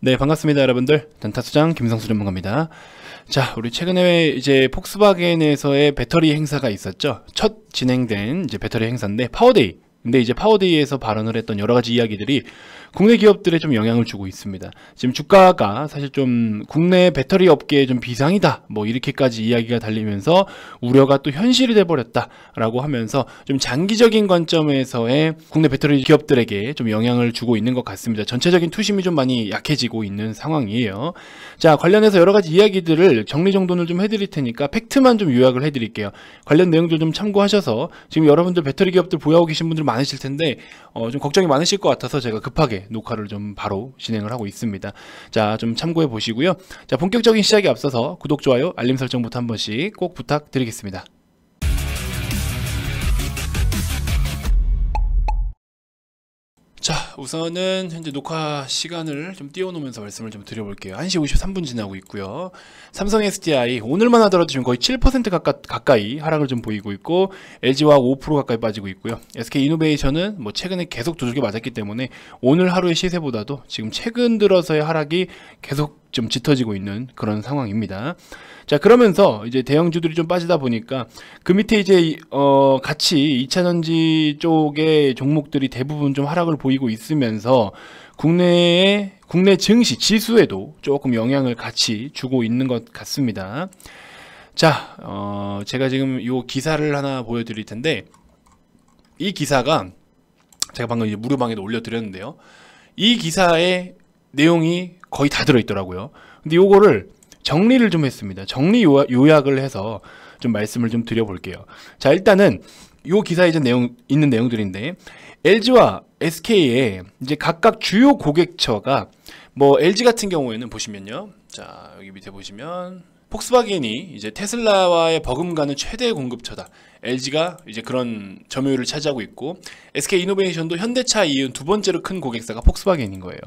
네 반갑습니다 여러분들 단타수장 김성수 전문가입니다 자 우리 최근에 이제 폭스바겐에서의 배터리 행사가 있었죠 첫 진행된 이제 배터리 행사인데 파워데이 근데 이제 파워데이에서 발언을 했던 여러 가지 이야기들이 국내 기업들에 좀 영향을 주고 있습니다. 지금 주가가 사실 좀 국내 배터리 업계에 좀 비상이다. 뭐 이렇게까지 이야기가 달리면서 우려가 또 현실이 돼버렸다라고 하면서 좀 장기적인 관점에서의 국내 배터리 기업들에게 좀 영향을 주고 있는 것 같습니다. 전체적인 투심이 좀 많이 약해지고 있는 상황이에요. 자 관련해서 여러 가지 이야기들을 정리정돈을 좀 해드릴 테니까 팩트만 좀 요약을 해드릴게요. 관련 내용들 좀 참고하셔서 지금 여러분들 배터리 기업들 보유하고 계신 분들 많 많으실 텐데 어, 좀 걱정이 많으실 것 같아서 제가 급하게 녹화를 좀 바로 진행을 하고 있습니다. 자, 좀 참고해 보시고요. 자, 본격적인 시작에 앞서서 구독, 좋아요, 알림 설정부터 한 번씩 꼭 부탁드리겠습니다. 자 우선은 현재 녹화 시간을 좀 띄워놓으면서 말씀을 좀 드려볼게요 1시 53분 지나고 있고요 삼성 SDI 오늘만 하더라도 지금 거의 7% 가까, 가까이 하락을 좀 보이고 있고 LG와 5% 가까이 빠지고 있고요 SK 이노베이션은 뭐 최근에 계속 조직에 맞았기 때문에 오늘 하루의 시세보다도 지금 최근 들어서의 하락이 계속 좀 짙어지고 있는 그런 상황입니다. 자 그러면서 이제 대형주들이 좀 빠지다 보니까 그 밑에 이제 어 같이 2차전지 쪽의 종목들이 대부분 좀 하락을 보이고 있으면서 국내의 국내 증시 지수에도 조금 영향을 같이 주고 있는 것 같습니다. 자, 어 제가 지금 요 기사를 하나 보여드릴 텐데 이 기사가 제가 방금 이제 무료 방에도 올려드렸는데요. 이 기사의 내용이 거의 다 들어있더라고요. 근데 요거를 정리를 좀 했습니다. 정리 요약을 해서 좀 말씀을 좀 드려볼게요. 자, 일단은 요 기사에 이제 내용, 있는 내용들인데, LG와 SK의 이제 각각 주요 고객처가 뭐 LG 같은 경우에는 보시면요. 자, 여기 밑에 보시면 폭스바겐이 이제 테슬라와의 버금가는 최대 공급처다. LG가 이제 그런 점유율을 차지하고 있고 SK 이노베이션도 현대차 이윤두 번째로 큰 고객사가 폭스바겐인 거예요.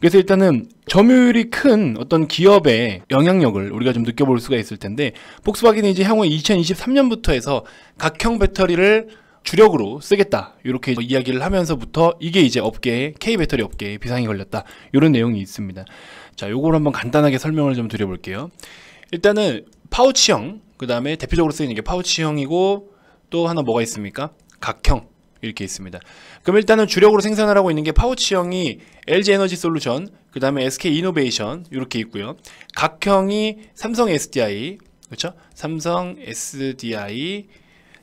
그래서 일단은 점유율이 큰 어떤 기업의 영향력을 우리가 좀 느껴볼 수가 있을 텐데 폭스바겐이 이제 향후 2023년부터 해서 각형 배터리를 주력으로 쓰겠다 이렇게 이야기를 하면서부터 이게 이제 업계에 K 배터리 업계에 비상이 걸렸다 이런 내용이 있습니다. 자, 요걸 한번 간단하게 설명을 좀 드려볼게요. 일단은 파우치형 그 다음에 대표적으로 쓰이는 게 파우치형이고 또 하나 뭐가 있습니까? 각형 이렇게 있습니다. 그럼 일단은 주력으로 생산을 하고 있는 게 파우치형이 LG 에너지 솔루션, 그 다음에 SK 이노베이션 이렇게 있고요. 각형이 삼성 SDI, 그렇죠? 삼성 SDI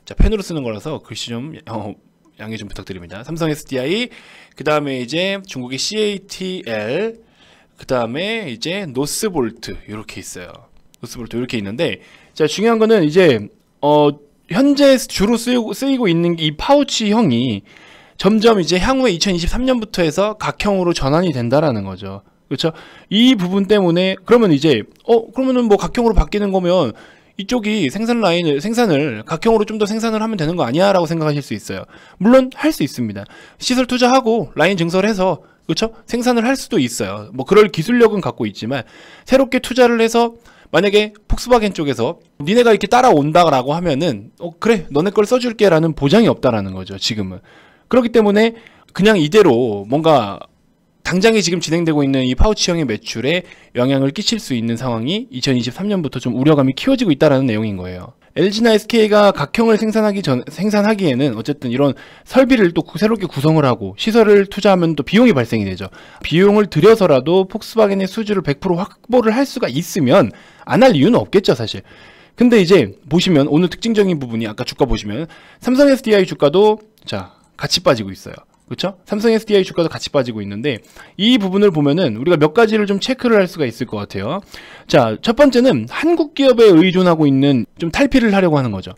자 펜으로 쓰는 거라서 글씨 좀 어, 양해 좀 부탁드립니다. 삼성 SDI, 그 다음에 이제 중국의 CATL, 그 다음에 이제 노스볼트 이렇게 있어요. 루스볼트 이렇게 있는데 자 중요한 거는 이제 어 현재 주로 쓰이고, 쓰이고 있는 이 파우치형이 점점 이제 향후에 2023년부터 해서 각형으로 전환이 된다라는 거죠. 그렇죠? 이 부분 때문에 그러면 이제 어 그러면은 뭐 각형으로 바뀌는 거면 이쪽이 생산 라인을 생산을 각형으로 좀 더 생산을 하면 되는 거 아니야라고 생각하실 수 있어요. 물론 할 수 있습니다. 시설 투자하고 라인 증설해서 그렇죠? 생산을 할 수도 있어요. 뭐 그럴 기술력은 갖고 있지만 새롭게 투자를 해서 만약에 폭스바겐 쪽에서 니네가 이렇게 따라온다라고 하면은 어 그래 너네 걸 써줄게 라는 보장이 없다라는 거죠 지금은 그렇기 때문에 그냥 이대로 뭔가 당장에 지금 진행되고 있는 이 파우치형의 매출에 영향을 끼칠 수 있는 상황이 2023년부터 좀 우려감이 키워지고 있다는 라 내용인 거예요 LG나 SK가 각형을 생산하기 전 생산하기에는 어쨌든 이런 설비를 또 새롭게 구성을 하고 시설을 투자하면 또 비용이 발생이 되죠. 비용을 들여서라도 폭스바겐의 수주를 100% 확보를 할 수가 있으면 안 할 이유는 없겠죠, 사실. 근데 이제 보시면 오늘 특징적인 부분이 아까 주가 보시면 삼성 SDI 주가도 자 같이 빠지고 있어요. 그렇죠? 삼성 SDI 주가도 같이 빠지고 있는데 이 부분을 보면은 우리가 몇 가지를 좀 체크를 할 수가 있을 것 같아요. 자, 첫 번째는 한국 기업에 의존하고 있는 좀 탈피를 하려고 하는 거죠.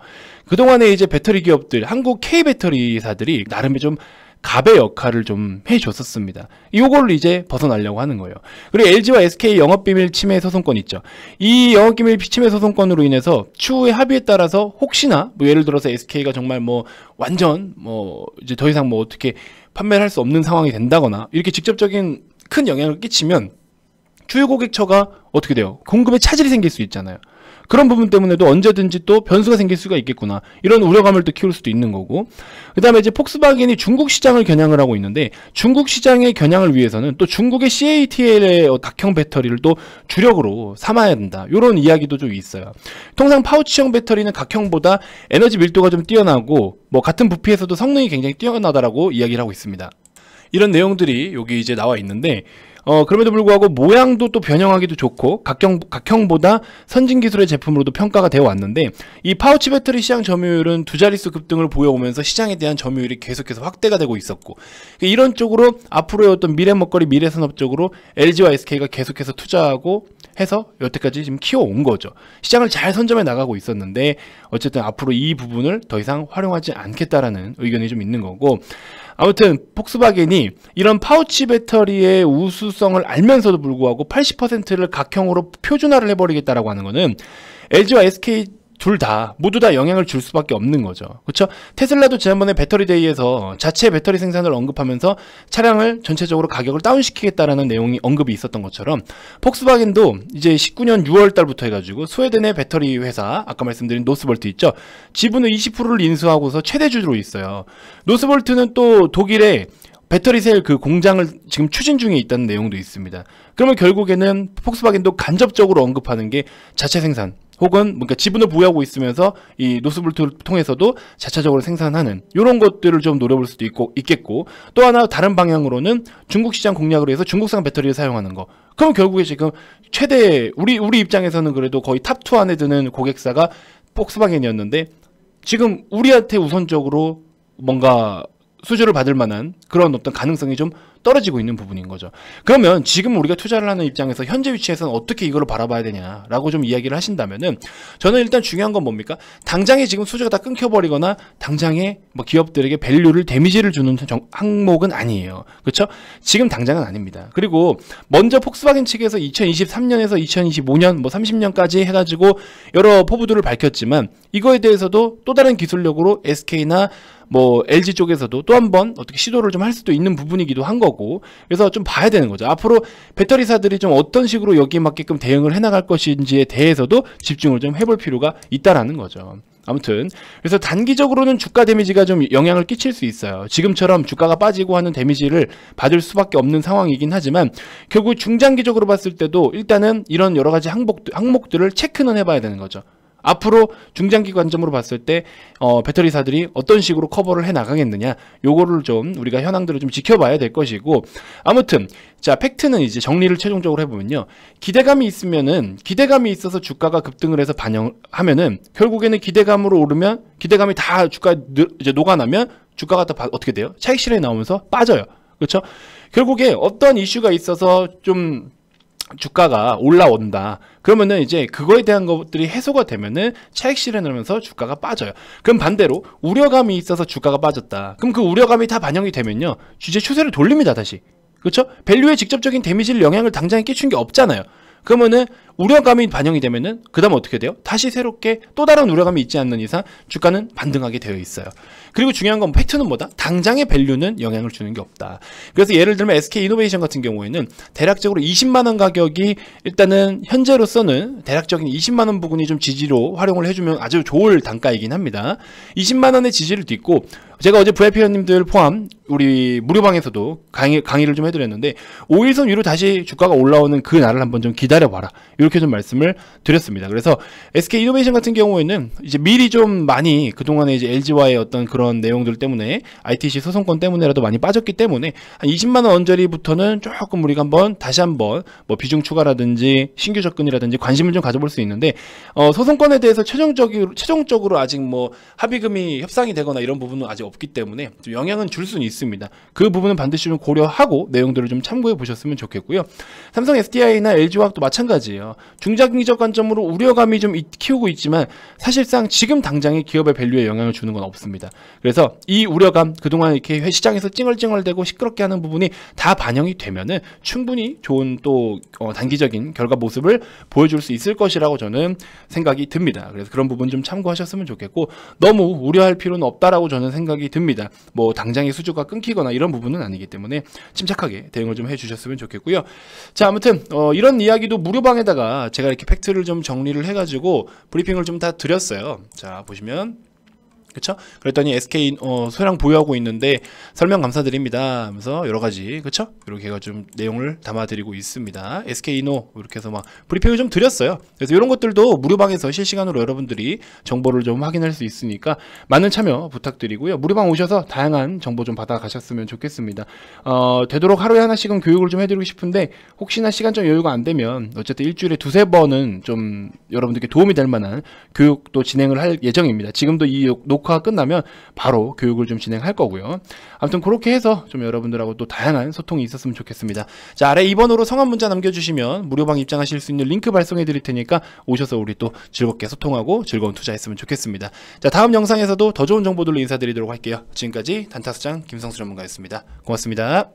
그동안에 이제 배터리 기업들, 한국 K 배터리사들이 나름의 좀 갑의 역할을 좀 해줬었습니다. 이걸 이제 벗어나려고 하는 거예요. 그리고 LG와 SK 영업비밀 침해 소송권 있죠. 이영업비밀 침해 소송권으로 인해서 추후에 합의에 따라서 혹시나 뭐 예를 들어서 SK가 정말 뭐 완전 뭐 이제 더 이상 뭐 어떻게 판매를 할 수 없는 상황이 된다거나 이렇게 직접적인 큰 영향을 끼치면 주요 고객처가 어떻게 돼요? 공급에 차질이 생길 수 있잖아요. 그런 부분 때문에도 언제든지 또 변수가 생길 수가 있겠구나 이런 우려감을 또 키울 수도 있는 거고 그 다음에 이제 폭스바겐이 중국 시장을 겨냥을 하고 있는데 중국 시장의 겨냥을 위해서는 또 중국의 CATL의 어, 각형 배터리를 또 주력으로 삼아야 된다 이런 이야기도 좀 있어요 통상 파우치형 배터리는 각형보다 에너지 밀도가 좀 뛰어나고 뭐 같은 부피에서도 성능이 굉장히 뛰어나다라고 이야기를 하고 있습니다 이런 내용들이 여기 이제 나와 있는데 어, 그럼에도 불구하고 모양도 또 변형하기도 좋고 각형, 각형보다 선진 기술의 제품으로도 평가가 되어 왔는데 이 파우치 배터리 시장 점유율은 두 자릿수 급등을 보여오면서 시장에 대한 점유율이 계속해서 확대가 되고 있었고 그 이런 쪽으로 앞으로의 어떤 미래 먹거리 미래 산업 쪽으로 LG와 SK가 계속해서 투자하고 해서 여태까지 지금 키워온 거죠. 시장을 잘 선점해 나가고 있었는데 어쨌든 앞으로 이 부분을 더 이상 활용하지 않겠다라는 의견이 좀 있는 거고 아무튼 폭스바겐이 이런 파우치 배터리의 우수성을 알면서도 불구하고 80%를 각형으로 표준화를 해버리겠다라고 하는 거는 LG와 SK 둘 다, 모두 다 영향을 줄 수밖에 없는 거죠. 그렇죠? 테슬라도 지난번에 배터리데이에서 자체 배터리 생산을 언급하면서 차량을 전체적으로 가격을 다운시키겠다라는 내용이 언급이 있었던 것처럼 폭스바겐도 이제 19년 6월 달부터 해가지고 스웨덴의 배터리 회사, 아까 말씀드린 노스볼트 있죠? 지분을 20%를 인수하고서 최대주로 있어요. 노스볼트는 또 독일의 배터리 셀 그 공장을 지금 추진 중에 있다는 내용도 있습니다. 그러면 결국에는 폭스바겐도 간접적으로 언급하는 게 자체 생산, 혹은 뭔가 지분을 부여하고 있으면서 이 노스볼트를 통해서도 자체적으로 생산하는 이런 것들을 좀 노려볼 수도 있고 있겠고 또 하나 다른 방향으로는 중국 시장 공략으로 해서 중국산 배터리를 사용하는 거 그럼 결국에 지금 최대 우리 우리 입장에서는 그래도 거의 탑2 안에 드는 고객사가 폭스바겐이었는데 지금 우리한테 우선적으로 뭔가 수주를 받을 만한 그런 어떤 가능성이 좀 떨어지고 있는 부분인 거죠. 그러면 지금 우리가 투자를 하는 입장에서 현재 위치에서는 어떻게 이걸 바라봐야 되냐라고 좀 이야기를 하신다면은 저는 일단 중요한 건 뭡니까? 당장에 지금 수주가 다 끊겨버리거나 당장에 뭐 기업들에게 밸류를 데미지를 주는 항목은 아니에요. 그렇죠? 지금 당장은 아닙니다. 그리고 먼저 폭스바겐 측에서 2023년에서 2025년 뭐 30년까지 해가지고 여러 포부들을 밝혔지만 이거에 대해서도 또 다른 기술력으로 SK나 뭐 LG 쪽에서도 또한번 어떻게 시도를 좀 할 수도 있는 부분이기도 한 거고. 거고 그래서 좀 봐야 되는 거죠. 앞으로 배터리사들이 좀 어떤 식으로 여기에 맞게끔 대응을 해나갈 것인지에 대해서도 집중을 좀 해볼 필요가 있다라는 거죠. 아무튼 그래서 단기적으로는 주가 데미지가 좀 영향을 끼칠 수 있어요. 지금처럼 주가가 빠지고 하는 데미지를 받을 수밖에 없는 상황이긴 하지만 결국 중장기적으로 봤을 때도 일단은 이런 여러 가지 항목, 들 항목들을 체크는 해봐야 되는 거죠. 앞으로 중장기 관점으로 봤을 때 어, 배터리사들이 어떤 식으로 커버를 해 나가겠느냐 요거를 좀 우리가 현황들을 좀 지켜봐야 될 것이고 아무튼 자 팩트는 이제 정리를 최종적으로 해보면요 기대감이 있으면은 기대감이 있어서 주가가 급등을 해서 반영하면은 결국에는 기대감으로 오르면 기대감이 다 주가 이제 녹아나면 주가가 다 어떻게 돼요 차익 실에 나오면서 빠져요 그렇죠 결국에 어떤 이슈가 있어서 좀 주가가 올라온다. 그러면은 이제 그거에 대한 것들이 해소가 되면은 차익 실현하면서 주가가 빠져요. 그럼 반대로 우려감이 있어서 주가가 빠졌다. 그럼 그 우려감이 다 반영이 되면요. 주제 추세를 돌립니다, 다시. 그렇죠? 밸류에 직접적인 데미지를 영향을 당장에 끼친 게 없잖아요. 그러면은 우려감이 반영이 되면은 그다음 어떻게 돼요? 다시 새롭게 또 다른 우려감이 있지 않는 이상 주가는 반등하게 되어 있어요. 그리고 중요한 건 팩트는 뭐다? 당장의 밸류는 영향을 주는 게 없다. 그래서 예를 들면 SK 이노베이션 같은 경우에는 대략적으로 20만 원 가격이 일단은 현재로서는 대략적인 20만 원 부분이 좀 지지로 활용을 해주면 아주 좋을 단가이긴 합니다. 20만 원의 지지를 딛고 제가 어제 VIP 회원님들 포함 우리 무료방에서도 강의, 강의를 좀 해드렸는데 5일선 위로 다시 주가가 올라오는 그 날을 한번 좀 기다려봐라. 이렇게 좀 말씀을 드렸습니다. 그래서 SK 이노베이션 같은 경우에는 이제 미리 좀 많이 그동안에 이제 LG와의 어떤 그런 내용들 때문에 ITC 소송권 때문에라도 많이 빠졌기 때문에 한 20만 원 언저리부터는 조금 우리가 한번 다시 한번 뭐 비중 추가라든지 신규 접근이라든지 관심을 좀 가져볼 수 있는데 어, 소송권에 대해서 최종적으로 최종적으로 아직 뭐 합의금이 협상이 되거나 이런 부분은 아직 없기 때문에 영향은 줄 수는 있습니다. 그 부분은 반드시 좀 고려하고 내용들을 좀 참고해 보셨으면 좋겠고요. 삼성 SDI나 LG 화학도 마찬가지예요. 중장기적 관점으로 우려감이 좀 키우고 있지만 사실상 지금 당장의 기업의 밸류에 영향을 주는 건 없습니다. 그래서 이 우려감 그동안 이렇게 회 시장에서 찡얼찡얼대고 시끄럽게 하는 부분이 다 반영이 되면은 충분히 좋은 또 어, 단기적인 결과 모습을 보여줄 수 있을 것이라고 저는 생각이 듭니다. 그래서 그런 부분 좀 참고하셨으면 좋겠고 너무 우려할 필요는 없다라고 저는 생각이 듭니다. 뭐 당장의 수주가 끊기거나 이런 부분은 아니기 때문에 침착하게 대응을 좀 해주셨으면 좋겠고요. 자 아무튼 어, 이런 이야기도 무료방에다가 제가 이렇게 팩트를 좀 정리를 해가지고 브리핑을 좀 다 드렸어요. 자, 보시면 그쵸? 그랬더니 SK 어, 소량 보유하고 있는데 설명 감사드립니다 하면서 여러가지 그쵸? 이렇게 해가 좀 내용을 담아드리고 있습니다 SK노 이렇게 해서 막 브리핑을 좀 드렸어요 그래서 이런 것들도 무료방에서 실시간으로 여러분들이 정보를 좀 확인할 수 있으니까 많은 참여 부탁드리고요 무료방 오셔서 다양한 정보 좀 받아 가셨으면 좋겠습니다 어, 되도록 하루에 하나씩은 교육을 좀 해드리고 싶은데 혹시나 시간적 여유가 안되면 어쨌든 일주일에 두세 번은 좀 여러분들께 도움이 될 만한 교육도 진행을 할 예정입니다 지금도 이녹 녹화가 끝나면 바로 교육을 좀 진행할 거고요. 아무튼 그렇게 해서 좀 여러분들하고 또 다양한 소통이 있었으면 좋겠습니다. 자, 아래 2번으로 성함 문자 남겨주시면 무료방 입장하실 수 있는 링크 발송해 드릴 테니까 오셔서 우리 또 즐겁게 소통하고 즐거운 투자했으면 좋겠습니다. 자, 다음 영상에서도 더 좋은 정보들로 인사드리도록 할게요. 지금까지 단타수장 김성수 전문가였습니다. 고맙습니다.